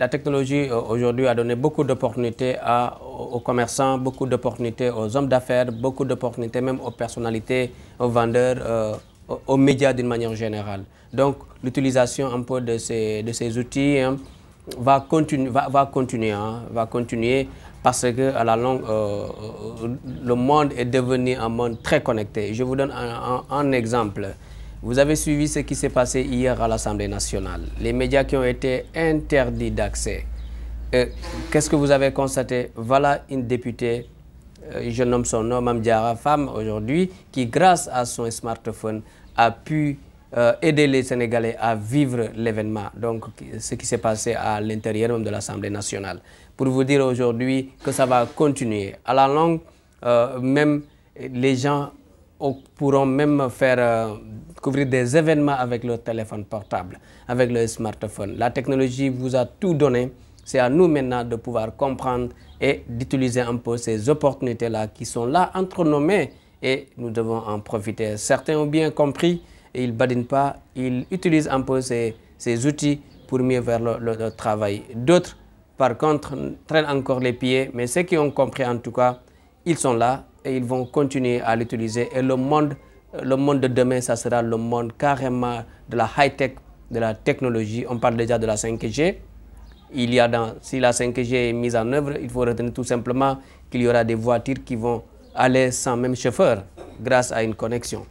la technologie euh, aujourd'hui a donné beaucoup d'opportunités aux commerçants, beaucoup d'opportunités aux hommes d'affaires, beaucoup d'opportunités même aux personnalités, aux vendeurs, euh, aux médias d'une manière générale. Donc l'utilisation un peu de ces, outils hein, va, continuer, va, continuer, hein, va continuer parce que à la longue, euh, le monde est devenu un monde très connecté. Je vous donne un exemple. Vous avez suivi ce qui s'est passé hier à l'Assemblée nationale. Les médias qui ont été interdits d'accès. Euh, qu'est-ce que vous avez constaté Voilà une députée, euh, je nomme son nom, diara femme aujourd'hui, qui grâce à son smartphone a pu euh, aider les Sénégalais à vivre l'événement, donc ce qui s'est passé à l'intérieur de l'Assemblée nationale. Pour vous dire aujourd'hui que ça va continuer. À la longue, même les gens pourront même faire couvrir des événements avec le téléphone portable, avec le smartphone. La technologie vous a tout donné. C'est à nous maintenant de pouvoir comprendre et d'utiliser un peu ces opportunités-là qui sont là entre nos mains et nous devons en profiter. Certains ont bien compris et ils ne badinent pas, ils utilisent un peu ces, ces outils pour mieux vers leur travail. D'autres, par contre, traînent encore les pieds, mais ceux qui ont compris en tout cas, ils sont là et ils vont continuer à l'utiliser et le monde le monde de demain, ça sera le monde carrément de la high-tech, de la technologie. On parle déjà de la 5G. Il y a si la 5G est mise en œuvre, il faut retenir tout simplement qu'il y aura des voitures qui vont aller sans même chauffeur grâce à une connexion.